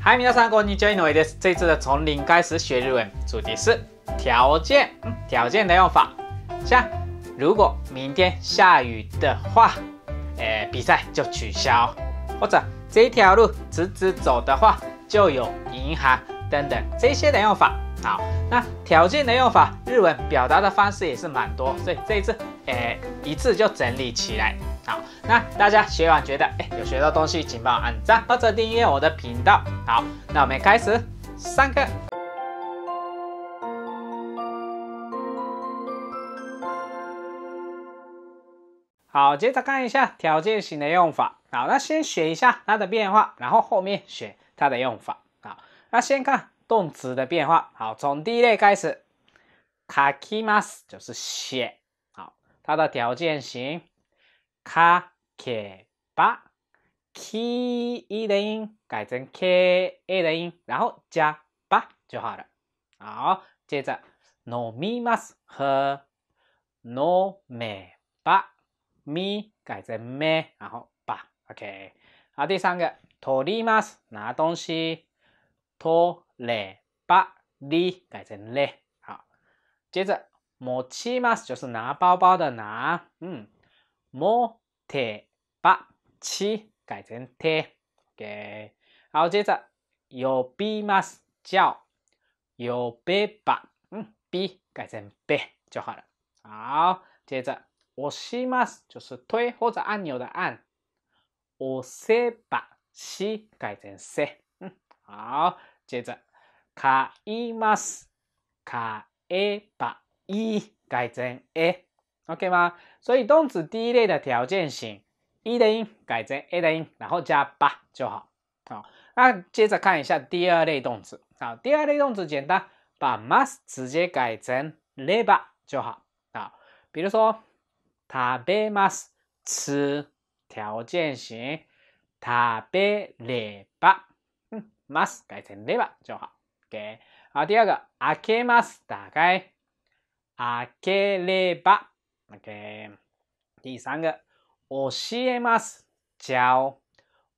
嗨，大家好，我你 Juno，这是这次的从零开始学日文，主题是条件，条件的用法，像如果明天下雨的话，诶，比赛就取消，或者这条路直直走的话就有银行等等这些的用法。好，那条件的用法，日文表达的方式也是蛮多，所以这一次诶一次就整理起来。好，那大家学完觉得哎有学到东西，请帮我按赞或者订阅我的频道。好，那我们开始上课。好，接着看一下条件型的用法。好，那先学一下它的变化，然后后面学它的用法。好，那先看动词的变化。好，从第一类开始，書きます就是写。好，它的条件型。卡克巴 k 一的音改成 k a 的音，然后加巴就好了。好，接着 no mi mas 和 no me 巴 mi 改成 me，然后巴 OK。好，第三个 to li mas 拿东西 to le 巴 li 改成 le。好，接着 mo chi mas 就是拿包包的拿，嗯。么，铁把七改成铁，给好。接着，よびます叫，有べば嗯，び改成べ就好了。好，接着、押します就是推或者按钮的按，押せばし改成せ，嗯，好，接着、かいますかえばい改成え。OK 吗？所以动词第一类的条件型一的音改成 a 的音，然后加八就好。好，那接着看一下第二类动词。好，第二类动词简单，把 m u s t 直接改成 l e b 就好。啊，比如说，食べます吃条件型，食べれば，嗯 m u s 改成 l e b 就好。OK。好，第二个開ます打开，開れば。OK，第三个，教えます教，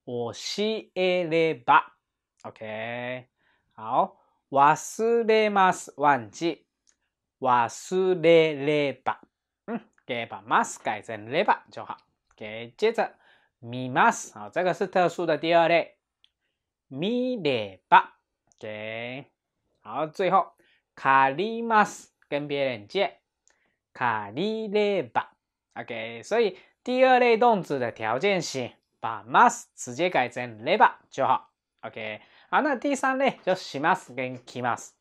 教えれば，OK，好，忘れます忘记，忘れれば，嗯，给把 m a s 改成 l e 就好。给，接着，みます，好，这个是特殊的第二类，みれば，给，好，最后、卡里马斯跟别人借。卡里れ巴。o k 所以第二类动词的条件是把 must 直接改成れば就好，OK。好，那第三类就是 must 跟变きます，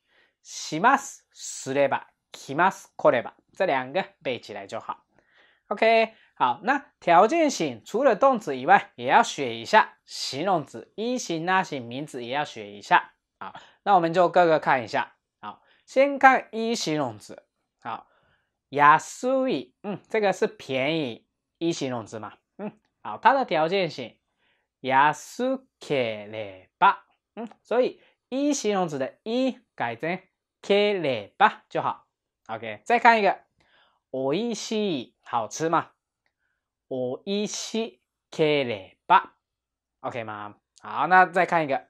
しますすれば、きますこれば这两个背起来就好，OK。好，那条件型除了动词以外，也要学一下形容词一型、那些名词也要学一下，好，那我们就各个看一下，好，先看一形容词，好。安い，嗯，这个是便宜，一形容词嘛，嗯，好，它的条件是安いけれ吧。嗯，所以一形容词的一改成けれ吧。就好，OK。再看一个おいしい，好吃吗？おいしいけれ o k 吗？好，那再看一个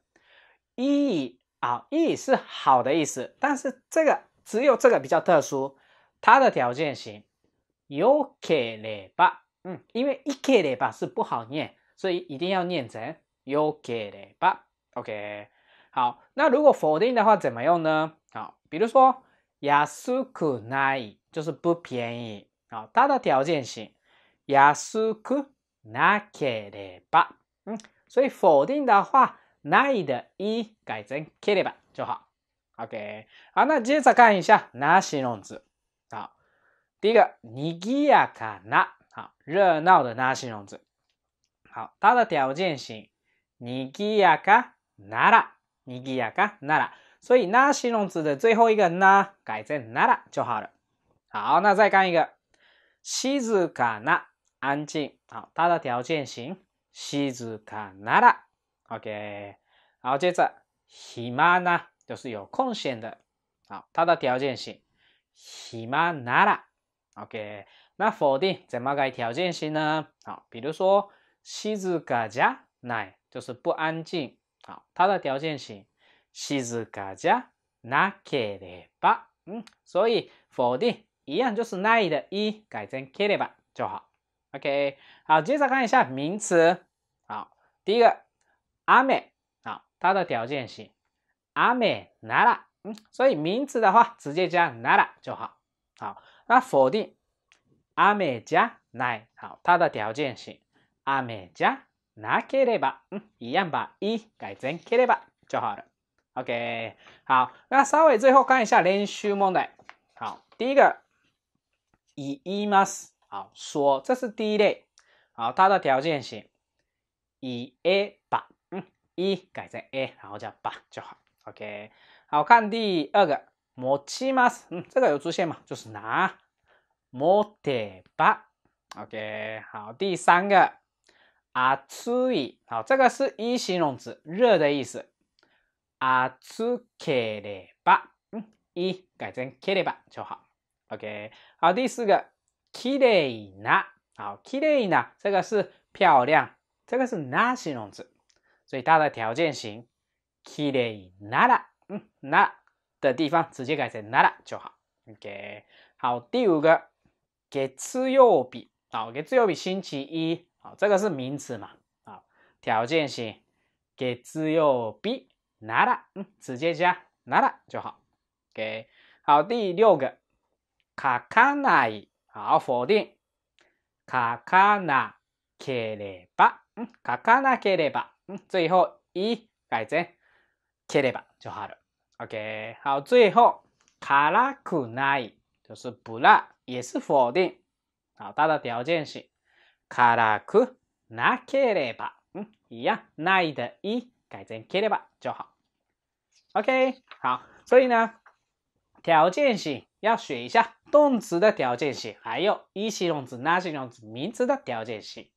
いい，啊，いい是好的意思，但是这个只有这个比较特殊。它的条件型，よければ，嗯，因为一ければ是不好念，所以一定要念成よければ。OK，好，那如果否定的话怎么用呢？好，比如说安くない，就是不便宜。好，它的条件型安くなければ，嗯，所以否定的话，ない的一改成ければ就好。OK，好，那接着看一下哪些用字。第一个，にぎやかな，好，热闹的那形容词。好，它的条件型，にぎやかなら，にぎやかなら，所以那形容词的最后一个な，改成なら就好了。好，那再看一个，静かな，安静。好，它的条件型，静かなら，OK。好，接着、暇な，就是有空闲的。好，它的条件型、暇なら。O K，那否定怎么改条件型呢？好，比如说、静子嘎じゃない，就是不安静。好，它的条件形、静子嘎じゃなければ。嗯，所以否定一样就是ない的一改成ければ就好。O K，好，接着看一下名词。好，第一个、雨、好，它的条件阿雨な拉。嗯，所以名词的话直接加な拉就好。好。那否定，あめじゃない。好，它的条件是あめじゃなければ。嗯，一样把一改成けれ吧就好了。OK。好，那稍微最后看一下练习问题。好，第一个、以い吗？す。好，说，这是第一类。好，它的条件是以 A 把，嗯，一改成 A，然后加把就好。OK。好，看第二个。持ちます，嗯，这个有出现嘛？就是拿持ってば，OK。好，第三个暑い，好，这个是一形容词，热的意思。暑ければ，嗯，一改成ければ就好。OK。好，第四个きれいな，好，きれいな，这个是漂亮，这个是な形容词，所以它的条件型きれいなら，嗯，な。的地方直接改成拿了就好。OK，好，第五个，月曜日，给月曜日星期一，啊，这个是名词嘛？啊，条件型，月曜日拿了，嗯，直接加拿了就好。OK，好，第六个，書かない，好，否定，書なければ，嗯，卡なければ，嗯，最后一改成ければ就好了。OK，好，最后，卡拉库奈就是不辣，也是否定。好，它的条件性，卡拉库なければ，嗯，一样，奈的一改成ければ就好。OK，好，所以呢，条件性要学一下动词的条件性，还有一系动词、那系动词、名词的条件性。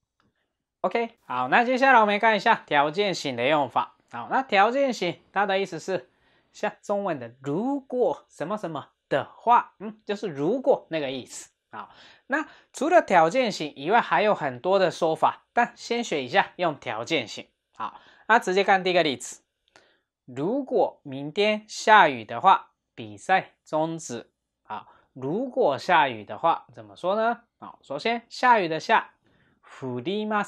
OK，好，那接下来我们看一下条件性的用法。好，那条件性它的意思是。像中文的如果什么什么的话，嗯，就是如果那个意思啊。那除了条件型以外，还有很多的说法，但先学一下用条件型。好，那直接看第一个例子：如果明天下雨的话，比赛终止。好，如果下雨的话，怎么说呢？好，首先下雨的下 f u j i m a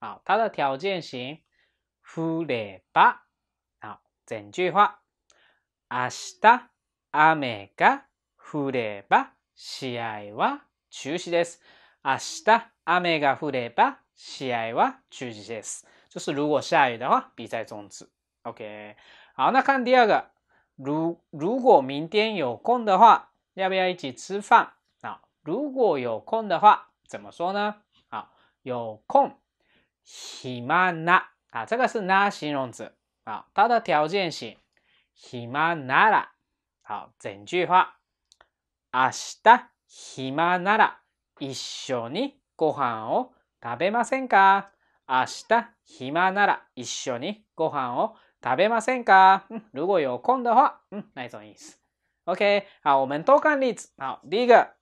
好，它的条件型 f u j e 好，整句话。明日雨が降れば試合は中止です。明日雨が降れば試合は中止です。就是如果下雨的话，比赛终止。OK，好，那看第二个，如如果明天有空的话，要不要一起吃饭？啊，如果有空的话，怎么说呢？啊，有空，暇な啊，这个是な形容词啊，它的条件型。暇なら。好，全句は。明日暇なら一緒にご飯を食べませんか明日暇なら一緒にご飯を食べませんか嗯，如果有空的话，嗯，那种意思。OK，好，我们多看例子。好，第一个，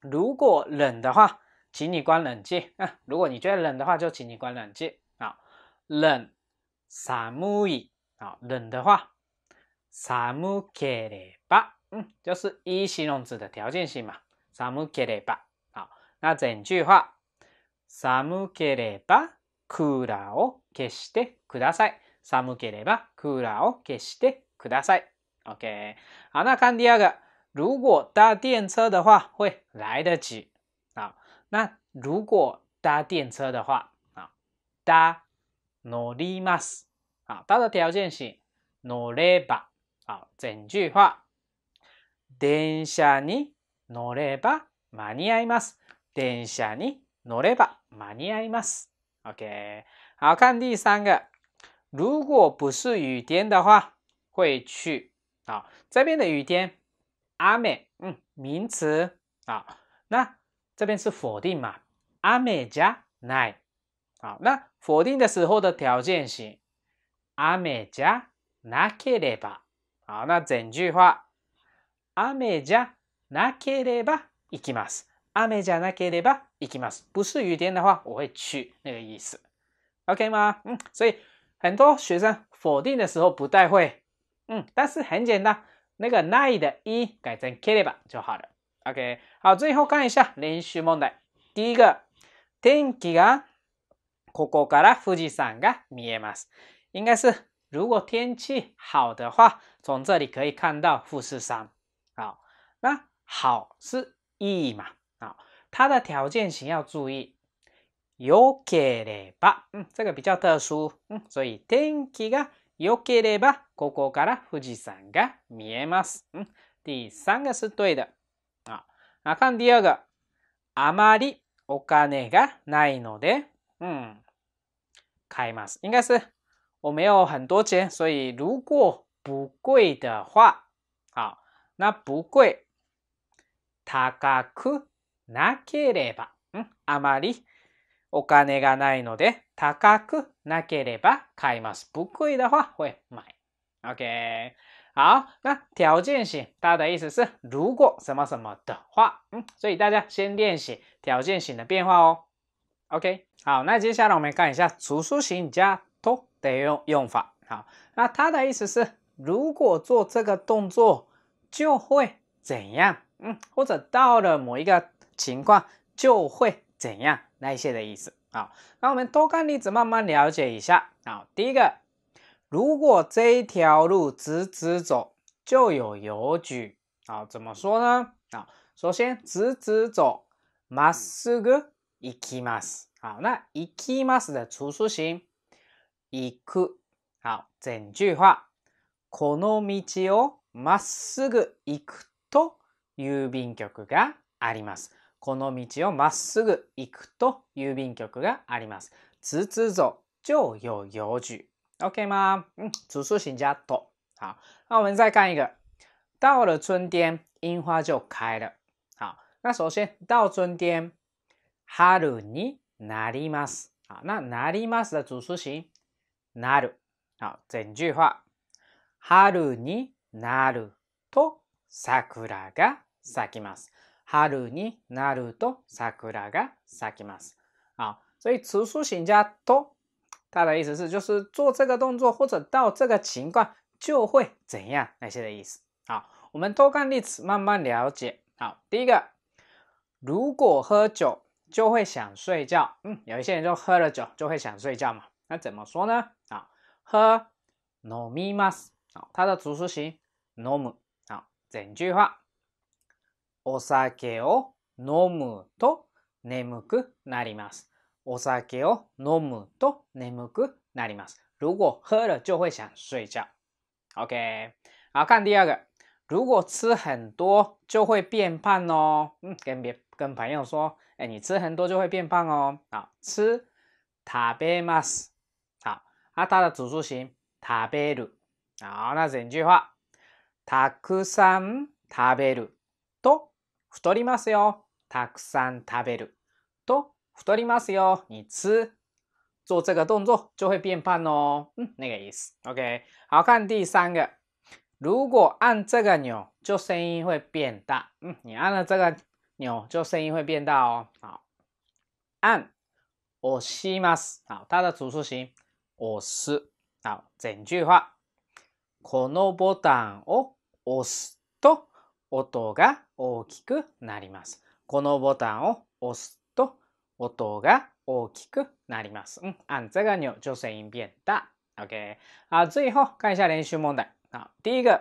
如果冷的话，请你关冷气。如果你觉得冷的话，就请你关冷气。好，冷，寒い。好，冷的话，寒ければ，う嗯，就是一形容词的条件性嘛。寒ければ，好，那整句话，寒ければクーラーを消してください。寒ければクーラーを消してください。OK，好，那看第二个，如果搭电车的话会来得及。好，那如果搭电车的话，啊，搭乗ります。啊，它的条件性。乗れば。好，整句话，電車に乗れば間に合います。電車に乗れば間に合います。OK，好看第三个，如果不是雨天的话，会去。好，这边的雨天，雨，嗯，名词。好，那这边是否定嘛？雨加ない。好，那否定的时候的条件阿雨加なければ。好，那整句话，雨じゃなければ行きます。雨じゃなければ行きます。不是雨天的话，我会去那个意思，OK 吗？嗯，所以很多学生否定的时候不太会，嗯，但是很简单，那个ない的一改成ければ就好了。OK，好，最后看一下練習問題。第一个，天気がここから富士山が見えます。应该是如果天气好的话，从这里可以看到富士山好，那好是いい嘛啊，它的条件型要注意。よければ，嗯，这个比较特殊，嗯，所以天気がよければここから富士山が見えます。嗯，第三个是对的啊。那看第二个，あまりお金がないので，嗯，買います，应该是。我没有很多钱，所以如果不贵的话，好，那不贵，高くなければ、あまりお金がないので高くなければ買います。不贵的话会买。OK，好，那条件型，它的意思是如果什么什么的话，嗯，所以大家先练习条件型的变化哦。OK，好，那接下来我们看一下除数型加。得用用法好，那它的意思是，如果做这个动作就会怎样，嗯，或者到了某一个情况就会怎样，那些的意思啊。那我们多看例子，慢慢了解一下啊。第一个，如果这条路直直走，就有邮局啊。怎么说呢？啊，首先直直走，まっすぐ行きます。好，那行きます的除数形。行く。好，整句话。この道をまっすぐ行くと郵便局があります。この道をまっすぐ行くと郵便局があります。此次走就有用句。OK 吗？嗯，主诉行家と。好，那我们再看一个。到了春天，樱花就开了。好，那首先到春天，春になります。好，那なります的主诉形なる。あ、前句は、春になると桜が咲きます。春になると桜が咲きます。啊，所以词书形加と，它的意思是就是做这个动作或者到这个情况就会怎样那些的意思。好，我们多看例子，慢慢了解。好，第一个，如果喝酒就会想睡觉，嗯，有一些人就喝了酒就会想睡觉嘛。那怎么说呢？啊，喝飲みます。好，它的主时型飲む。好，整句话、お酒を飲むと眠くなります。お酒を飲むと眠くなります。如果喝了就会想睡觉。OK。好，看第二个，如果吃很多就会变胖哦。嗯，跟别跟朋友说，哎，你吃很多就会变胖哦。啊，吃食べます。あただ、主助詞、食べる。好，那整句话，たくさん食べると太りますよ。たくさん食べると太りますよ。你吃，做这个动作就会变胖哦。嗯，那个意思。OK，好看第三个，如果按这个钮，就声音会变大。嗯，你按了这个钮，就声音会变大哦。好，按，押します。好，它的主数形。押す。好，整句话。このボタンを押すと音が大きくなります。このボタンを押すと音が大きくなります。うん、たが按这个钮就声音变大。OK，あ、最後、会社練習問題。题。好，第一个，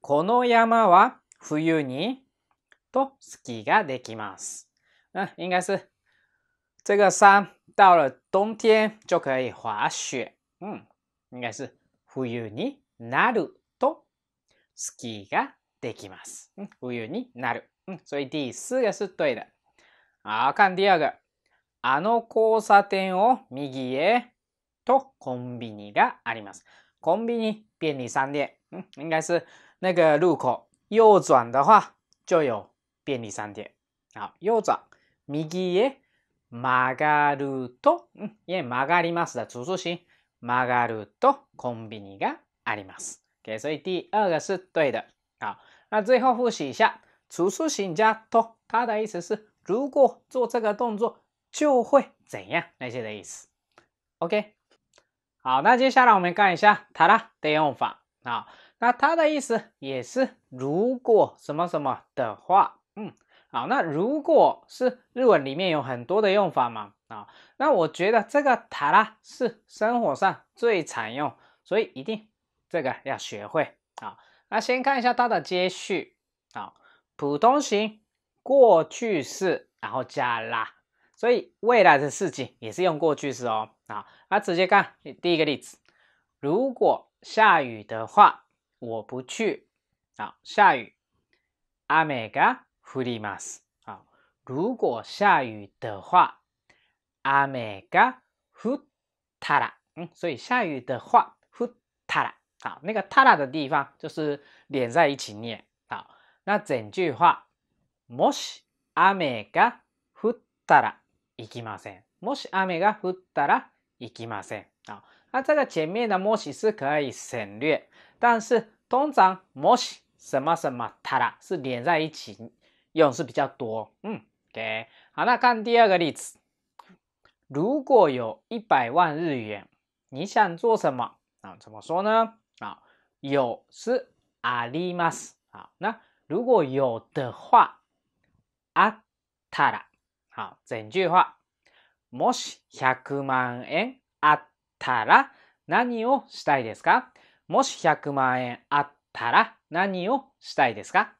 この山は冬にと隙ができます。嗯，应该是这个山到了冬天就可以滑雪。嗯，应该是冬になるとスキーができます。嗯，冬になる。嗯，所以第四个是对的。好，看第二个。あの交差点を右へとコンビニがあります。コンビニ便利商店。嗯，应该是那个路口右转的话就有便利商店。好，右转。右へ曲がると、いえ、曲がりますだ。曲がるとコンビニがあります。OK，所以第二个是对的。好，那最后复习一下，除数行加と，它的意思是如果做这个动作就会怎样那些的意思。OK，好，那接下来我们看一下它啦的用法啊。那它的意思也是如果什么什么的话，嗯，好，那如果是日文里面有很多的用法嘛，啊，那我觉得这个塔拉是生活上最常用，所以一定这个要学会啊。那先看一下它的接续啊，普通型过去式，然后加啦，所以未来的事情也是用过去式哦啊。那直接看第一个例子，如果下雨的话，我不去。啊，下雨，阿美嘎。降ります。好，如果下雨的话，雨が降った下。嗯，所以下雨的话，降ったら，好，那个たら的地方就是连在一起念。好，那整句话，もし雨が降ったら行きません。もし雨が降ったら行きません。啊，那这个前面的もし是可以省略，但是通常もし什么什么たら是连在一起。用是比较多。嗯，OK。好，那看第二个例子。如果有一百万日元，你想做什么？啊，怎么说呢？啊，有是あります。好，那如果有的话，あったら。好，整句话。もし1万円あったら何をしたいですかもし100万円あったら何をしたいですか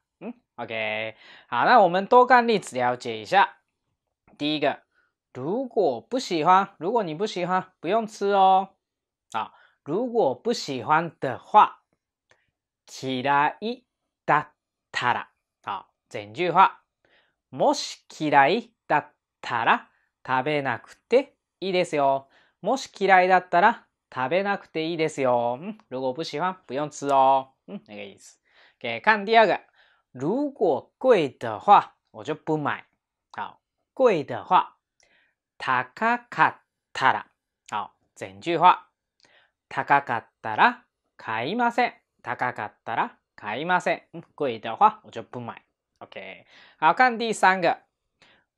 OK，好，那我们多看例子了解一下。第一个，如果不喜欢，如果你不喜欢，不用吃哦。好，如果不喜欢的话，嫌いだったら。好，整句话。もし嫌いだったら食べなくていいですよ。もし嫌いだったら食べなくていいですよ。嗯，如果不喜欢，不用吃哦。嗯，那个意思。OK, 看第二个。如果贵的话，我就不买。好，贵的话，高卡卡塔啦。好，整句话，高卡卡塔啦，买不买？高卡卡塔啦，买不买？嗯，贵的话，我就不买。OK，好看第三个。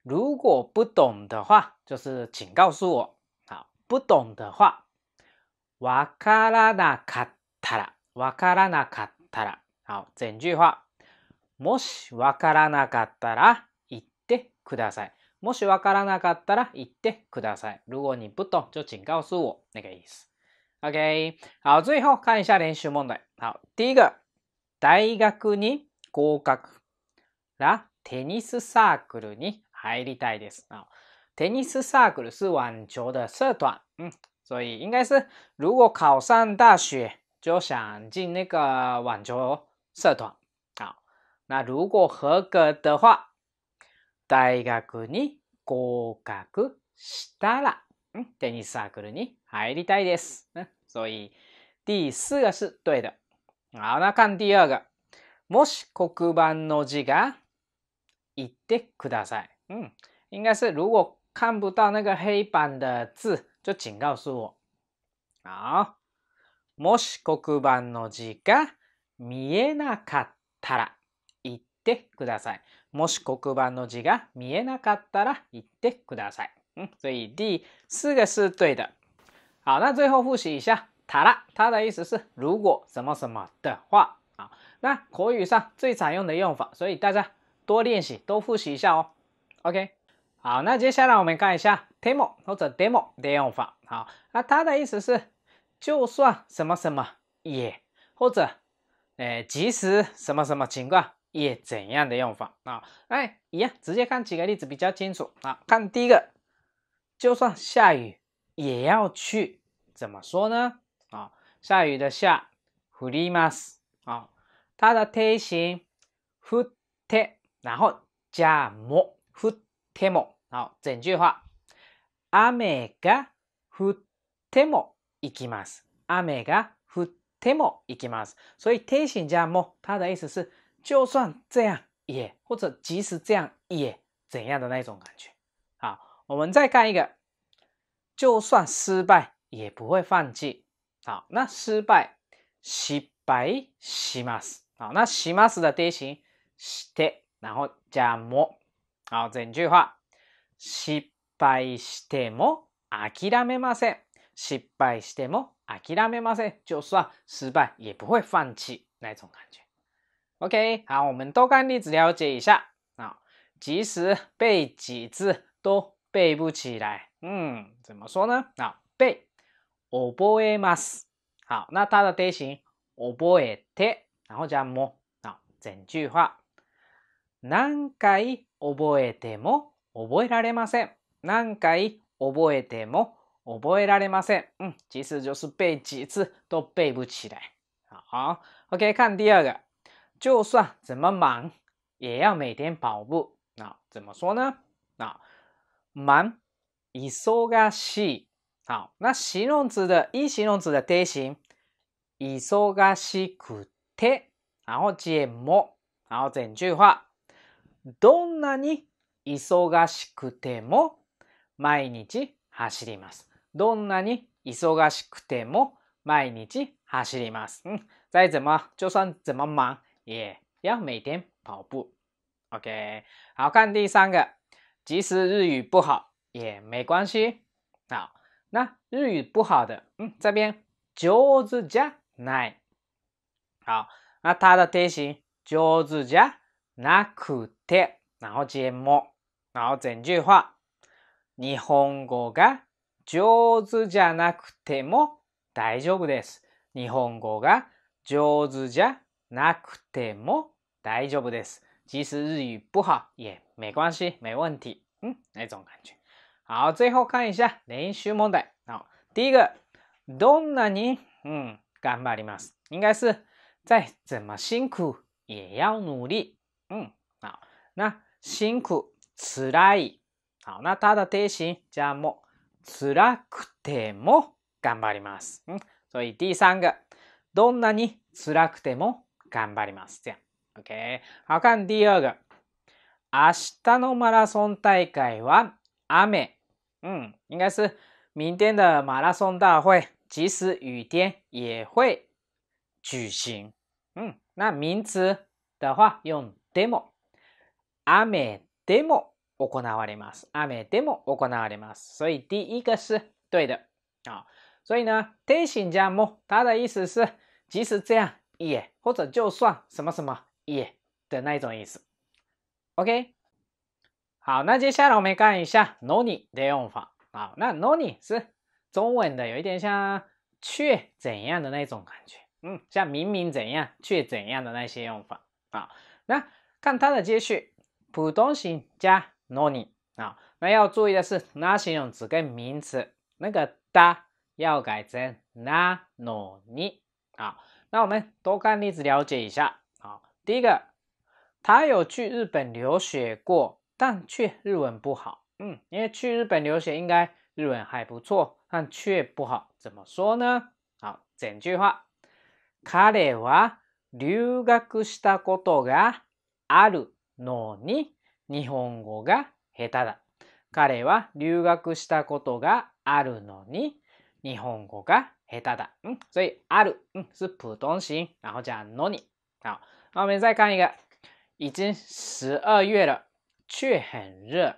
如果不懂的话，就是请告诉我。好，不懂的话，か拉た卡塔啦，ら拉か卡塔啦。好，整句话。もしわからなかったら言ってください。もしわからなかったら言ってください。如果你不懂就请告诉我。那个意思。OK。好，最後、看一下練習問題。好，第一个，大学に合格。ら、テニスサークルに入りたいです。好，テニスサークル是晚球的社团。嗯，所以应该是如果考上大学，就想进那个网球社团。那如果合格的话，大学に合格したら、テニスサークルに入りたいです。所以第四个是对的。好，那看第二个，もし黒板の字が言ってください。嗯，应该是如果看不到那个黑板的字，就请告诉我。好，もし黒板の字が見えなかったら。ってください。もし黒板の字が見えなかったら言ってください。嗯，所以第四个是对的。好，那最后复习一下，塔拉，它的意思是如果什么什么的话啊。那口语上最常用的用法，所以大家多练习，多复习一下哦。OK，好，那接下来我们看一下 demo 或者 demo 的用法。好，那它的意思是就算什么什么也，或者诶、呃，即使什么什么情况也怎样的用法啊？哎，一样，直接看几个例子比较清楚啊。看第一个，就算下雨也要去，怎么说呢？啊，下雨的下，降ります啊，它的天形，降って，然后加も，降っても，好，整句话，雨が降っても行きます，雨が降っても行きます，所以天形じゃも的意思是。就算这样也，或者即使这样也怎样的那种感觉。好，我们再看一个，就算失败也不会放弃。好，那失败，失败します。好，那します的跌形，して然后加も。好，整句话，失败しても諦めません。失败しても諦めません，就算失败也不会放弃那种感觉。OK，好，我们多看例子了解一下啊。即使背几次都背不起来，嗯，怎么说呢？啊，背覚えます。好，那它的定型覚えて，然后加も。啊，整句话。何回覚えても覚えられません。何回覚えても覚えられません。嗯，其实就是背几次都背不起来。好，OK，看第二个。就算怎么忙，也要每天跑步。怎么说呢？忙、忙しい。好，那形容词的一形容词的型，忙しくて，然后接然后整句话，どんなに忙しくても毎日走ります。どんなに忙しくても毎日走ります。嗯，再怎么，就算怎么忙。也要每天跑步。OK，好看第三个，即使日语不好也没关系。好，那日语不好的，嗯，这边上ずじゃない。好，那它的变形上ずじゃなくて、然后も，然后整句话，日本語が上手じゃなくても大丈夫です。日本語が上手じゃなくても大丈夫です。即使日语不好也没关系，没问题。嗯，那种感觉。好，最后看一下練習問題。好，第一个，どんなに嗯頑張ります，应该是再怎么辛苦也要努力。嗯，好，那辛苦つらい。好，那它的定型加もつらくても頑張ります。嗯，所以第三个，どんなにつらくても頑張ります这样。OK。好看第ーグ。明日のマラソン大会は雨。嗯，应该是明天的ラソン大会，即使雨天也会举行。嗯，那名词的话用 demo。雨でも行われます。雨でも行われます。所以第一个是对的啊。所以呢，天ゃんも它的意思是即使这样也或者就算什么什么也的那种意思。OK，好，那接下来我们看一下 no ni 的用法啊。那 no ni 是中文的，有一点像却怎样的那种感觉，嗯，像明明怎样却怎样的那些用法啊。那看它的接续，普通型加 no ni 啊。那要注意的是，那些用词跟名词那个哒要改成 na no ni 啊。让我们多看例子了解一下。好，第一个，他有去日本留学过，但却日文不好。嗯，因为去日本留学应该日文还不错，但却不好，怎么说呢？好，整句话，彼は留学したことがあるのに日本語が下手だ。彼は留学したことがあるのに日本語が下手だ。下手だ。嗯，所以ある，嗯，是普通型，然后加 noni。好，那我们再看一个，已经十二月了，却很热。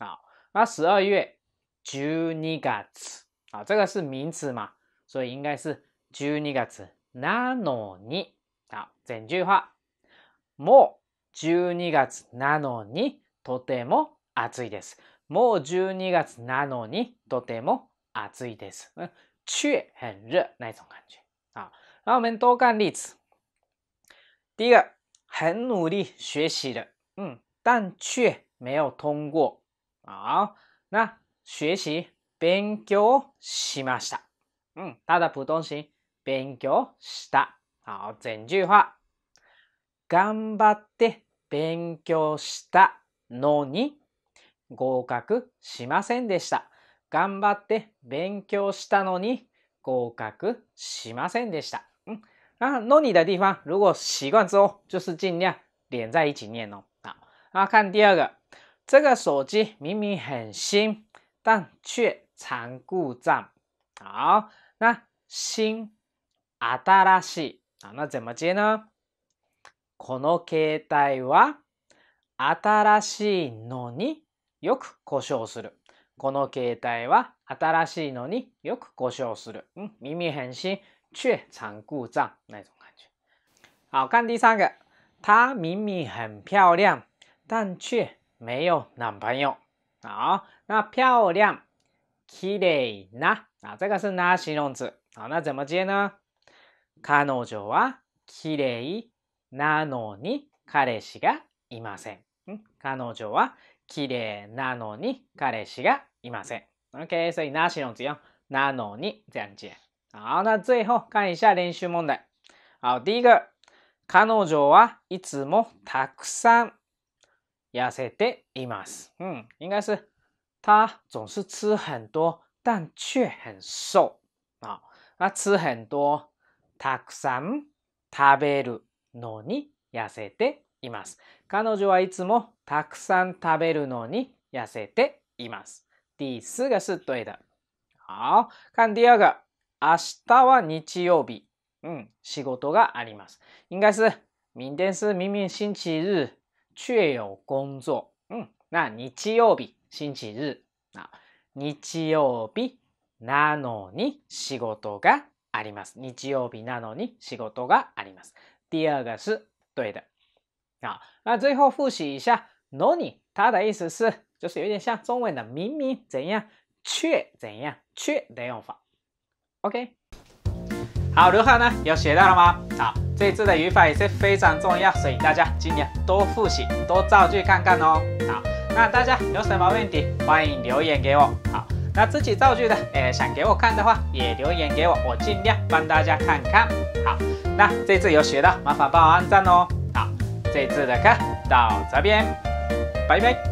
好，那十二月12月，好，这个是名词嘛，所以应该是12月なのに。好，整句话，もう12月なのにとても暑いです。もう12月なのにとても暑いです。嗯却很热那种感觉啊！那我们多看例子。第一个，很努力学习的，嗯，但却没有通过。好，那学习，勉強しました。嗯，它的普通型勉強した。好，全熟化。頑張って勉強したのに合格しませんでした。頑張って勉強したのに合格しませんでした。嗯，啊，那你的地方如果习惯之后，就是尽量连在一起念哦。好，啊，看第二个，这个手机明明很新，但却常故障。好，那新阿达拉西啊，那怎么接呢？この携帯は新しいのによく故障する。この携帯は新しいのによく故障する。嗯，明明很却常故障那种感觉。好看第三个，她明明很漂亮，但却没有男朋友。好，那漂亮，きれいな啊，这个是な形容词。好，那怎么接呢？彼女はきれいなのに彼氏がいません。嗯，彼女はきれいなのに彼氏がいません。OK, 所以那形容词用那のに这样接。好，那最后看一下練習問題。好，第一个，彼女はいつもたくさん痩せています。嗯，应该是她总是吃很多，但却很瘦。啊，那吃很多，たくさん食べるのに痩せています。彼女はいつもたくさん食べるのに痩せています。第四个是对的。好，看第二个，明日は日曜日。嗯，仕事があります。应该是明天是明明星期日，却有工作。嗯，那日曜日星期日啊，日曜日なのに仕事があります。日曜日なのに仕事があります。第二个是对的。啊，那最后复习一下，のに它的意思是。就是有点像中文的明明怎样却怎样却的用法，OK，好，如何呢？有学到了吗？好，这次的语法也是非常重要，所以大家今年多复习，多造句看看哦。好，那大家有什么问题，欢迎留言给我。好，那自己造句的，哎，想给我看的话，也留言给我，我尽量帮大家看看。好，那这次有学到，麻烦帮我按赞哦。好，这次的课到这边，拜拜。